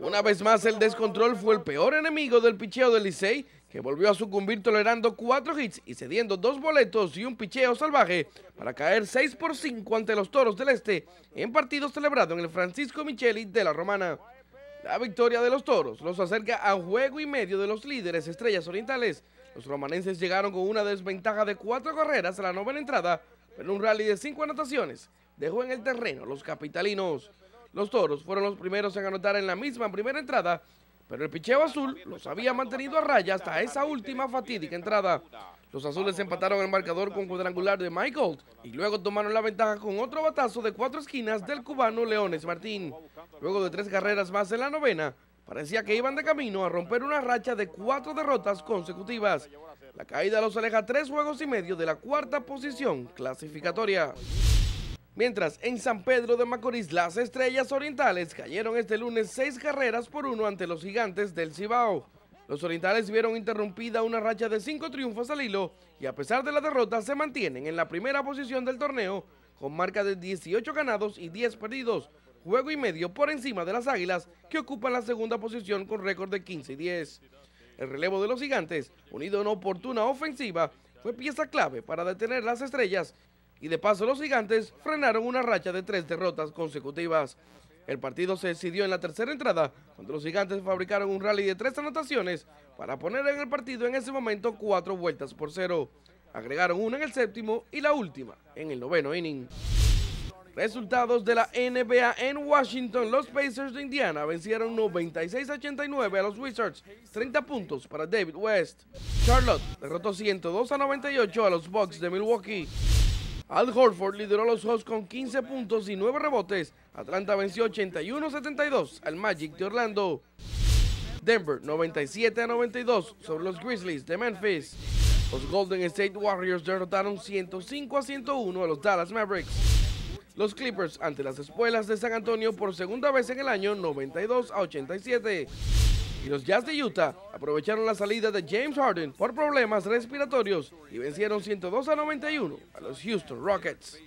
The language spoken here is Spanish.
Una vez más, el descontrol fue el peor enemigo del picheo del Licey, que volvió a sucumbir tolerando cuatro hits y cediendo dos boletos y un picheo salvaje para caer 6 por 5 ante los Toros del Este en partido celebrado en el Francisco Micheli de la Romana. La victoria de los Toros los acerca a juego y medio de los líderes Estrellas Orientales. Los romanenses llegaron con una desventaja de cuatro carreras a la novena entrada, pero un rally de cinco anotaciones dejó en el terreno los capitalinos. Los toros fueron los primeros en anotar en la misma primera entrada, pero el picheo azul los había mantenido a raya hasta esa última fatídica entrada. Los azules empataron el marcador con cuadrangular de Michael y luego tomaron la ventaja con otro batazo de cuatro esquinas del cubano Leones Martín. Luego de tres carreras más en la novena, parecía que iban de camino a romper una racha de cuatro derrotas consecutivas. La caída los aleja tres juegos y medio de la cuarta posición clasificatoria. Mientras en San Pedro de Macorís las Estrellas Orientales cayeron este lunes seis carreras por uno ante los gigantes del Cibao. Los orientales vieron interrumpida una racha de cinco triunfos al hilo y a pesar de la derrota se mantienen en la primera posición del torneo con marca de 18 ganados y 10 perdidos, juego y medio por encima de las Águilas que ocupan la segunda posición con récord de 15 y 10. El relevo de los gigantes, unido a una oportuna ofensiva, fue pieza clave para detener las estrellas y de paso los gigantes frenaron una racha de tres derrotas consecutivas. El partido se decidió en la tercera entrada, cuando los gigantes fabricaron un rally de tres anotaciones para poner en el partido en ese momento cuatro vueltas por cero. Agregaron una en el séptimo y la última en el noveno inning. Resultados de la NBA en Washington. Los Pacers de Indiana vencieron 96 89 a los Wizards. 30 puntos para David West. Charlotte derrotó 102 a 98 a los Bucks de Milwaukee. Al Horford lideró los Hawks con 15 puntos y 9 rebotes. Atlanta venció 81-72 al Magic de Orlando. Denver 97 92 sobre los Grizzlies de Memphis. Los Golden State Warriors derrotaron 105 a 101 a los Dallas Mavericks. Los Clippers ante las espuelas de San Antonio por segunda vez en el año 92 a 87 y los Jazz de Utah aprovecharon la salida de James Harden por problemas respiratorios y vencieron 102 a 91 a los Houston Rockets.